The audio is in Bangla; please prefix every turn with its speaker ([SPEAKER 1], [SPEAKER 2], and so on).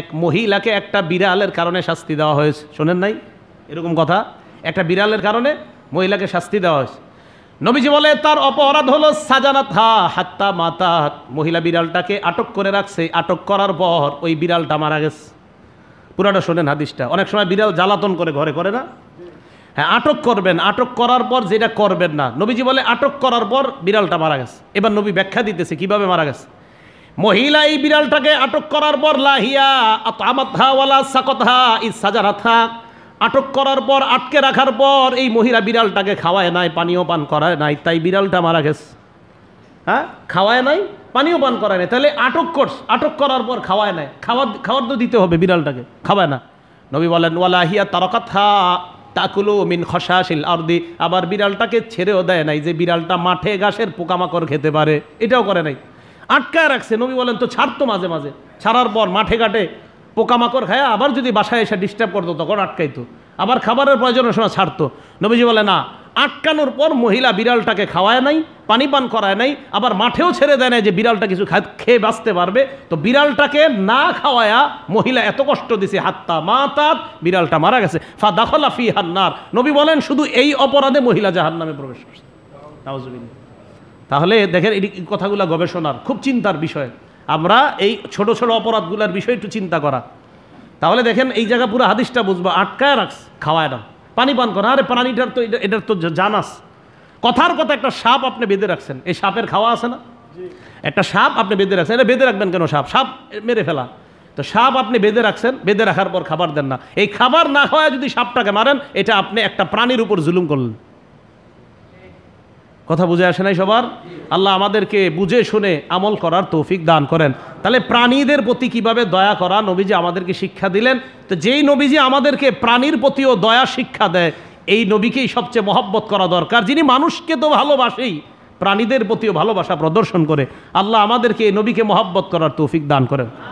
[SPEAKER 1] এক মহিলাকে একটা বিড়ালের কারণে শাস্তি দেওয়া হয়েছে শোনেন নাই এরকম কথা একটা বিড়ালের কারণে মহিলাকে শাস্তি দেওয়া হয়েছে নবীজি বলে তার অপরাধ হলো সাজানা থা হাত্তা মাতা মহিলা বিড়ালটাকে আটক করে রাখছে আটক করার পর ওই বিড়ালটা মারা গেছে পুরাটা শোনেন হাদিসটা অনেক সময় বিড়াল জ্বালাতন করে ঘরে করে না হ্যাঁ আটক করবেন আটক করার পর যেটা করবেন না নবীজি বলে আটক করার পর বিড়ালটা মারা গেছে এবার নবী ব্যাখ্যা দিতেছে কিভাবে মারা গেছে মহিলা এই বিড়ালটাকে আটক করার পর লাহিয়া ওয়ালা সাকথা ইসাজারাথা আটক করার পর আটকে রাখার পর এই মহিলা বিড়ালটাকে খাওয়ায় নাই পানীয় পান করায় নাই তাই বিড়ালটা মারা গেছে হ্যাঁ খাওয়ায় নাই পানীয় পান করায় নাই তাহলে আটক করস আটক করার পর খাওয়ায় নাই খাওয়া খাওয়ার তো দিতে হবে বিড়ালটাকে খাওয়ায় না নবী বলেন ওয়ালাহিয়া তারকাথা তাকুলো মিন খসাশিল আর্দি আবার বিড়ালটাকে ছেড়েও দেয় নাই যে বিড়ালটা মাঠে ঘাসের পোকামাকড় খেতে পারে এটাও করে নাই আটকায় রাখছে নবী বলেন তো ছাড়তো মাঝে মাঝে ছাড়ার পর মাঠে ঘাটে পোকামাকড় খায় আবার যদি বাসায় এসে ডিস্টার্ব করতো তখন আটকাইতো আবার খাবারের প্রয়োজনের সময় ছাড়তো নবীজি বলে না আটকানোর পর মহিলা বিড়ালটাকে খাওয়ায় নাই পানি পান করায় নাই আবার মাঠেও ছেড়ে দেয় নাই যে বিড়ালটা কিছু খেয়ে বাঁচতে পারবে তো বিড়ালটাকে না খাওয়ায়া মহিলা এত কষ্ট দিছে হাত্তা তাত বিড়ালটা মারা গেছে ফা দাখলা ফি হান্নার নবী বলেন শুধু এই অপরাধে মহিলা নামে প্রবেশ করছে তাহলে দেখেন এই কথাগুলো গবেষণার খুব চিন্তার বিষয় আমরা এই ছোট ছোট অপরাধগুলোর বিষয়ে একটু চিন্তা করা তাহলে দেখেন এই জায়গা পুরো হাদিসটা বুঝবো আটকায় রাখস খাওয়ায় না পানি পান করা আরে প্রাণীটার তো এটার তো জানাস কথার কথা একটা সাপ আপনি বেঁধে রাখছেন এই সাপের খাওয়া আছে না একটা সাপ আপনি বেঁধে রাখছেন এটা বেঁধে রাখবেন কেন সাপ সাপ মেরে ফেলা তো সাপ আপনি বেঁধে রাখছেন বেঁধে রাখার পর খাবার দেন না এই খাবার না খাওয়ায় যদি সাপটাকে মারেন এটা আপনি একটা প্রাণীর উপর জুলুম করলেন কথা বুঝে আসে নাই সবার আল্লাহ আমাদেরকে বুঝে শুনে আমল করার তৌফিক দান করেন তাহলে প্রাণীদের প্রতি কিভাবে দয়া করা নবীজি আমাদেরকে শিক্ষা দিলেন তো যেই নবীজি আমাদেরকে প্রাণীর প্রতিও দয়া শিক্ষা দেয় এই নবীকেই সবচেয়ে মহব্বত করা দরকার যিনি মানুষকে তো ভালোবাসেই প্রাণীদের প্রতিও ভালোবাসা প্রদর্শন করে আল্লাহ আমাদেরকে এই নবীকে মহব্বত করার তৌফিক দান করেন